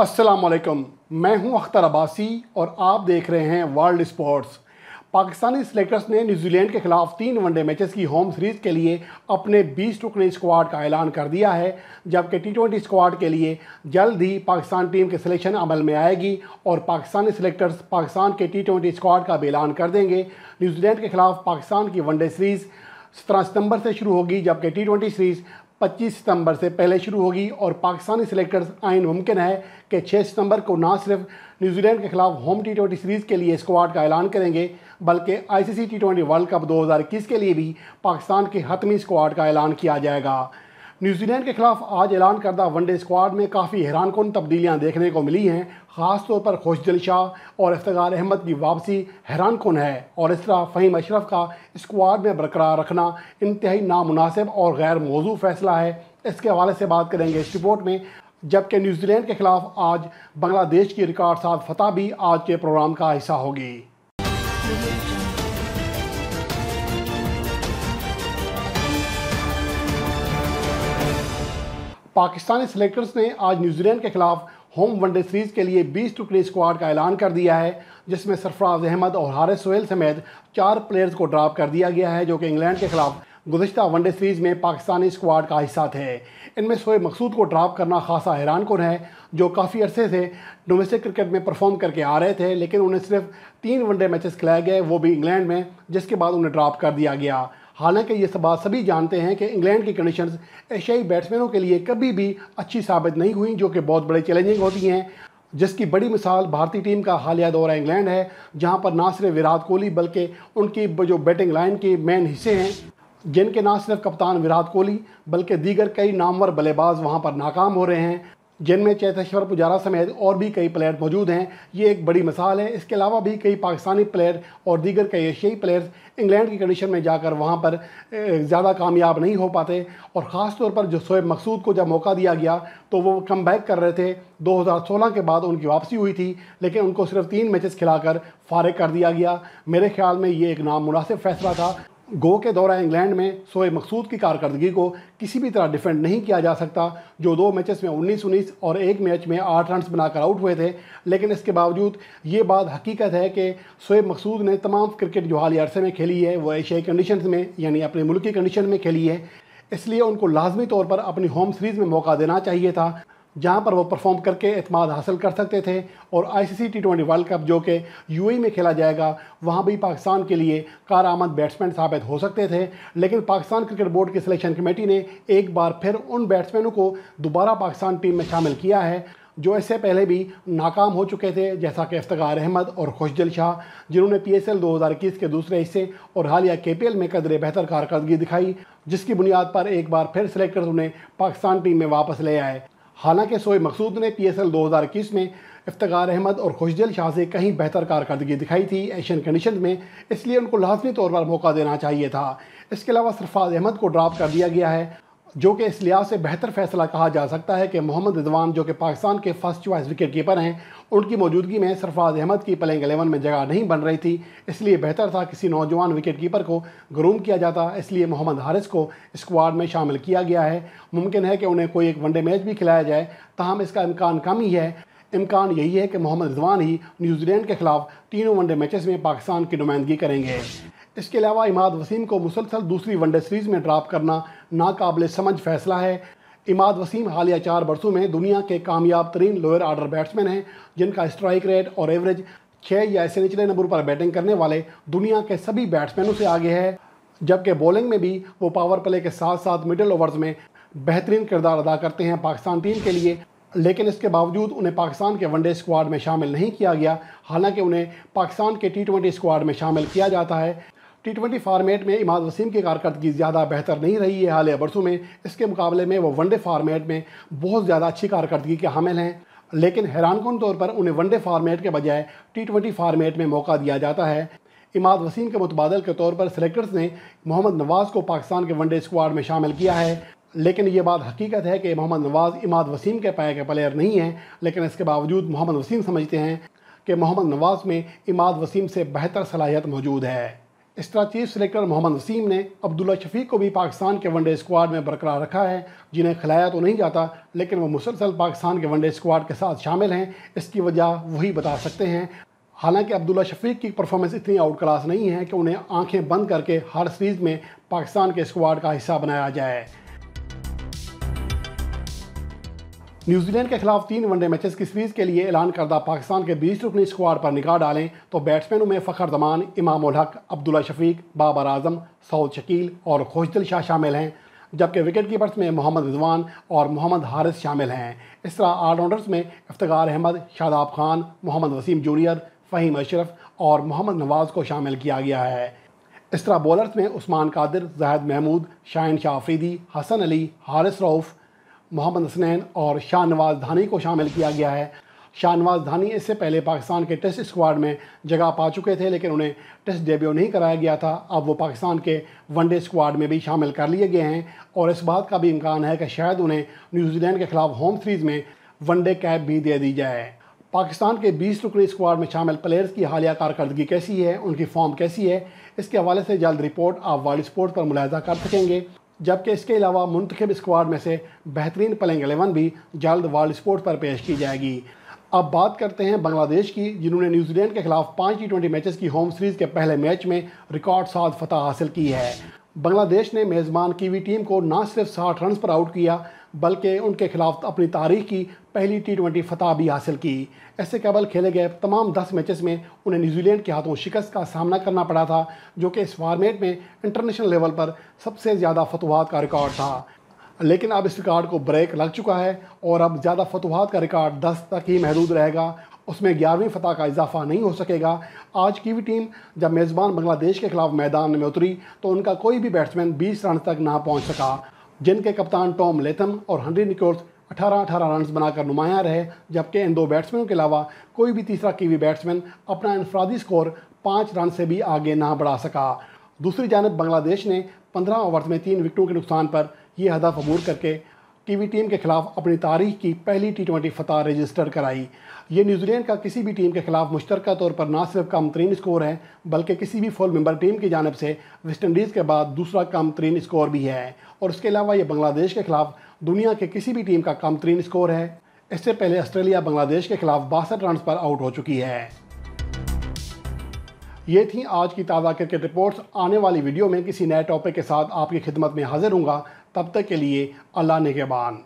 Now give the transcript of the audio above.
असलकम मैं हूं अख्तर अब्बासी और आप देख रहे हैं वर्ल्ड स्पोर्ट्स पाकिस्तानी सिलेक्टर्स ने न्यूजीलैंड के खिलाफ तीन वनडे मैचेस की होम सीरीज़ के लिए अपने 20 टुकड़े स्क्वाड का ऐलान कर दिया है जबकि टी ट्वेंटी स्क्वाड के लिए जल्द ही पाकिस्तान टीम के सिलेक्शन अमल में आएगी और पाकिस्तानी सिलेक्टर्स पाकिस्तान के टी ट्वेंटी स्क्वाड का भी ऐलान कर देंगे न्यूजीलैंड के खिलाफ पाकिस्तान की वनडे सीरीज़ सत्रह सितंबर से शुरू होगी जबकि टी ट्वेंटी सीरीज़ 25 सितंबर से पहले शुरू होगी और पाकिस्तानी सिलेक्टर्स आयन मुमकिन है कि 6 सितंबर को ना सिर्फ न्यूजीलैंड के खिलाफ होम टी ट्वेंटी सीरीज़ के लिए स्क्वाड का ऐलान करेंगे बल्कि ICC T twenty world cup 2021 के लिए भी पाकिस्तान के हतमी स्क्वाड का ऐलान किया जाएगा न्यूजीलैंड के खिलाफ आज ऐलान करदा वनडे स्क्वाड में काफ़ी हैरान कन तब्दीलियाँ देखने को मिली हैं ख़ासतौर पर खुशदिल शाह और इफ्तार अहमद की वापसी हैरान कन है और इस तरह फ़हीम अशरफ का स्क्वाड में बरकरार रखना इंतहाई नामनासिब और गैर मौजू फैसला है इसके हवाले से बात करेंगे इस रिपोर्ट में जबकि न्यूजीलैंड के खिलाफ आज बांग्लादेश की रिकॉर्ड साथ फतह भी आज के प्रोग्राम का हिस्सा होगी पाकिस्तानी सेलेक्टर्स ने आज न्यूजीलैंड के खिलाफ होम वनडे सीरीज़ के लिए 20 टुकड़े स्क्वाड का ऐलान कर दिया है जिसमें सरफराज अहमद और हारिस सोहेल समेत चार प्लेयर्स को ड्रॉप कर दिया गया है जो कि इंग्लैंड के खिलाफ गुजशत वनडे सीरीज़ में पाकिस्तानी स्क्वाड का हिस्सा थे इनमें सोए मकसूद को ड्राप करना खासा हैरान कन है जो काफ़ी अरसे से डोमेस्टिक क्रिकेट में परफॉर्म करके आ रहे थे लेकिन उन्हें सिर्फ तीन वनडे मैचेस खिलाए गए वो भी इंग्लैंड में जिसके बाद उन्हें ड्राप कर दिया गया हालांकि ये सब सभी जानते हैं कि इंग्लैंड की कंडीशन एशियाई बैट्समैनों के लिए कभी भी अच्छी साबित नहीं हुई जो कि बहुत बड़े चैलेंजिंग होती हैं जिसकी बड़ी मिसाल भारतीय टीम का हालिया दौरा इंग्लैंड है जहां पर ना सिर्फ विराट कोहली बल्कि उनकी जो बैटिंग लाइन के मेन हिस्से हैं जिनके ना सिर्फ कप्तान विराट कोहली बल्कि दीगर कई नामवर बल्लेबाज वहां पर नाकाम हो रहे हैं जिनमें चेतेश्वर पुजारा समेत और भी कई प्लेयर मौजूद हैं ये एक बड़ी मिसाल है इसके अलावा भी कई पाकिस्तानी प्लेयर और दीगर कई एशियाई प्लेयर्स इंग्लैंड की कंडीशन में जाकर वहाँ पर ज़्यादा कामयाब नहीं हो पाते और ख़ास तौर पर जो शोएब मकसूद को जब मौका दिया गया तो वो कम बैक कर रहे थे 2016 के बाद उनकी वापसी हुई थी लेकिन उनको सिर्फ तीन मैचेस खिलाकर फारिग कर दिया गया मेरे ख्याल में ये एक नामनासिब फैसला था गो के दौरा इंग्लैंड में सोए मकसूद की कारकर्दगी को किसी भी तरह डिफेंड नहीं किया जा सकता जो दो मैचेस में उन्नीस उन्नीस और एक मैच में आठ रन बनाकर आउट हुए थे लेकिन इसके बावजूद ये बात हकीकत है कि सोएब मकसूद ने तमाम क्रिकेट जो हाल अरसे में खेली है वह एशियाई कंडीशन में यानी अपने मुल्की कंडीशन में खेली है इसलिए उनको लाजमी तौर पर अपनी होम सीरीज़ में मौका देना चाहिए था जहां पर वो परफॉर्म करके अतमाद हासिल कर सकते थे और ICC T twenty world cup जो कि यूएई e में खेला जाएगा वहां भी पाकिस्तान के लिए कार आमद बैट्समैन साबित हो सकते थे लेकिन पाकिस्तान क्रिकेट बोर्ड की सिलेक्शन कमेटी ने एक बार फिर उन बैट्समैनों को दोबारा पाकिस्तान टीम में शामिल किया है जो इससे पहले भी नाकाम हो चुके थे जैसा कि इफ्तार अहमद और खुशदिल शाह जिन्होंने पी एस एल दो हज़ार इक्कीस के दूसरे हिस्से और हालिया के पी एल में कदर बेहतर कारकर्दगी दिखाई जिसकी बुनियाद पर एक बार फिर सिलेक्टर्स उन्हें पाकिस्तान टीम में वापस ले आए हालांकि सोए मकसूद ने पी एस एल दो हज़ार इक्कीस में इफ्तार अहमद और खुशदल शाह से कहीं बेहतर कारकर्दगी दिखाई थी एशियन कंडीशन में इसलिए उनको लाजमी तौर पर मौका देना चाहिए था इसके अलावा सरफाज अहमद को ड्राप कर दिया गया है जो कि इस लिहाज से बेहतर फैसला कहा जा सकता है कि मोहम्मद रिजवान जो कि पाकिस्तान के फर्स्ट चॉइस विकेट कीपर हैं उनकी मौजूदगी में सरफराज अहमद की प्लेइंग एलेवन में जगह नहीं बन रही थी इसलिए बेहतर था किसी नौजवान विकेट कीपर को ग्रूम किया जाता इसलिए मोहम्मद हारिस को स्क्वाड में शामिल किया गया है मुमकिन है कि उन्हें कोई एक वनडे मैच भी खिलाया जाए तहम इसका इम्कान कम ही है इम्कान यही है कि मोहम्मद रिजवान ही न्यूजीलैंड के खिलाफ तीनों वनडे मैचेस में पाकिस्तान की नुमाइंदगी करेंगे इसके अलावा इमाद वसीम को मुसलसल दूसरी वनडे सीरीज़ में ड्राप करना नाकबले समझ फैसला है इमाद वसीम हालिया चार बरसों में दुनिया के कामयाब तरीन लोअर आर्डर बैट्समैन हैं जिनका स्ट्राइक रेट और एवरेज छः या ऐसे निचले नंबर पर बैटिंग करने वाले दुनिया के सभी बैट्समैनों से आगे है जबकि बॉलिंग में भी वो पावर प्ले के साथ साथ मिडल ओवर्स में बेहतरीन किरदार अदा करते हैं पाकिस्तान टीम के लिए लेकिन इसके बावजूद उन्हें पाकिस्तान के वनडे स्क्वाड में शामिल नहीं किया गया हालांकि उन्हें पाकिस्तान के टी ट्वेंटी स्क्वाड में शामिल किया जाता है टी ट्वेंटी फार्मेट में इमाद वसीम की कारकर्दगी ज़्यादा बेहतर नहीं रही है हाल बरसों में इसके मुकाबले में वो वनडे फार्मेट में बहुत ज़्यादा अच्छी कारकर्दगी के हामिल हैं लेकिन हैरान तौर पर उन्हें वनडे फार्मेट के बजाय टी ट्वेंटी फार्मेट में मौका दिया जाता है इमाद वसीम के मुतबादल के तौर पर सिलेक्टर्स ने मोहम्मद नवाज़ को पाकिस्तान के वनडे स्क्वाड में शामिल किया है लेकिन ये बात हकीकत है कि मोहम्मद नवाज़ इमाद वसीम के पाए के प्लेयर नहीं हैं लेकिन इसके बावजूद मोहम्मद वसीम समझते हैं कि मोहम्मद नवाज़ में इमाद वसीम से बेहतर सलाहियत मौजूद है तरह चीफ सेलेक्टर मोहम्मद वसीम ने अब्दुल्ला शफीक को भी पाकिस्तान के वनडे स्क्वाड में बरकरार रखा है जिन्हें खिलाया तो नहीं जाता लेकिन वो मुसलसल पाकिस्तान के वनडे स्क्वाड के साथ शामिल हैं इसकी वजह वही बता सकते हैं हालांकि अब्दुल्ला शफीक की परफॉर्मेंस इतनी आउट क्लास नहीं है कि उन्हें आंखें बंद करके हर सीरीज़ में पाकिस्तान के स्क्वाड का हिस्सा बनाया जाए न्यूजीलैंड के खिलाफ तीन वनडे मैचेस की सीरीज के लिए ऐलान करदा पाकिस्तान के बीस रुकनी स्क्वाड पर निगाह डालें तो बैट्समैनों में फ़खर जमान इमाम हक अब्दुल्ला शफीक बाबर आजम सऊद शकील और खोजदिल शाह शामिल हैं जबकि विकेट कीपर्स में मोहम्मद रिजवान और मोहम्मद हारिस शामिल हैं इस तरह ऑलराउंडर्स में इफ्तार अहमद शादाब खान मोहम्मद वसीम जूनियर फ़हीम अशरफ और मोहम्मद नवाज़ को शामिल किया गया है इस तरह बॉलर्स में उस्मान कादिर जाहद महमूद शाहिन शाह अफरीदी हसन अली हारिस रऊफ़ मोहम्मद हसनैन और शाह नवाज धानी को शामिल किया गया है शाह नवाज धानी इससे पहले पाकिस्तान के टेस्ट स्क्वाड में जगह पा चुके थे लेकिन उन्हें टेस्ट डेब्यू नहीं कराया गया था अब वो पाकिस्तान के वनडे स्क्वाड में भी शामिल कर लिए गए हैं और इस बात का भी इम्कान है कि शायद उन्हें न्यूजीलैंड के खिलाफ होम सीरीज़ में वनडे कैप भी दे दी जाए पाकिस्तान के 20 रुकनी स्क्वाड में शामिल प्लेयर्स की हालिया कारकर्दगी कैसी है उनकी फॉर्म कैसी है इसके हवाले से जल्द रिपोर्ट आप वाली स्पोर्ट पर मुलाजा कर सकेंगे जबकि इसके अलावा मुंतखब स्क्वाड में से बेहतरीन प्लेंग एलेवन भी जल्द वर्ल्ड स्पोर्ट पर पेश की जाएगी अब बात करते हैं बांग्लादेश की जिन्होंने न्यूजीलैंड के खिलाफ पाँच टी ट्वेंटी मैचेस की होम सीरीज़ के पहले मैच में रिकॉर्ड सात फतह हासिल की है बांग्लादेश ने मेज़बान कीवी टीम को ना सिर्फ साठ रन पर आउट किया बल्कि उनके खिलाफ अपनी तारीख की पहली टी ट्वेंटी फतह भी हासिल की ऐसे केवल खेले गए तमाम दस मैचेस में उन्हें न्यूजीलैंड के हाथों शिकस्त का सामना करना पड़ा था जो कि इस फार्मेट में इंटरनेशनल लेवल पर सबसे ज़्यादा फतवाहत का रिकॉर्ड था लेकिन अब इस रिकॉर्ड को ब्रेक लग चुका है और अब ज़्यादा फतवाहत का रिकॉर्ड दस तक ही महदूद रहेगा उसमें ग्यारहवीं फतह का इजाफा नहीं हो सकेगा आज की भी टीम जब मेज़बान बांग्लादेश के खिलाफ मैदान में उतरी तो उनका कोई भी बैट्समैन 20 रन तक ना पहुंच सका जिनके कप्तान टॉम लेथम और हनरी निकोर्स 18-18 रन बनाकर नुमाया रहे जबकि इन दो बैट्समैनों के अलावा कोई भी तीसरा कीवी बैट्समैन अपना इनफरादी स्कोर पाँच रन से भी आगे ना बढ़ा सका दूसरी जानब बांग्लादेश ने पंद्रह ओवर्स में तीन विकटों के नुकसान पर यह हदफ अबूर करके टीवी टीम के खिलाफ अपनी तारीख की पहली टी ट्वेंटी फतह रजिस्टर कराई ये न्यूजीलैंड का किसी भी टीम के खिलाफ मुश्तर तौर पर ना सिर्फ कम तरीन स्कोर है बल्कि किसी भी फुल मेंबर टीम की जानब से वेस्ट इंडीज के बाद दूसरा कम तरीन स्कोर भी है और इसके अलावा ये बांग्लादेश के खिलाफ दुनिया के किसी भी टीम का कम तरीन स्कोर है इससे पहले ऑस्ट्रेलिया बांग्लादेश के खिलाफ बासठ रन पर आउट हो चुकी है ये थी आज की ताज़ा क्रिकेट रिपोर्ट्स आने वाली वीडियो में किसी नए टॉपिक के साथ आपकी खिदमत में हाजिर हूँगा तब तक के लिए अल्लाह निगेबान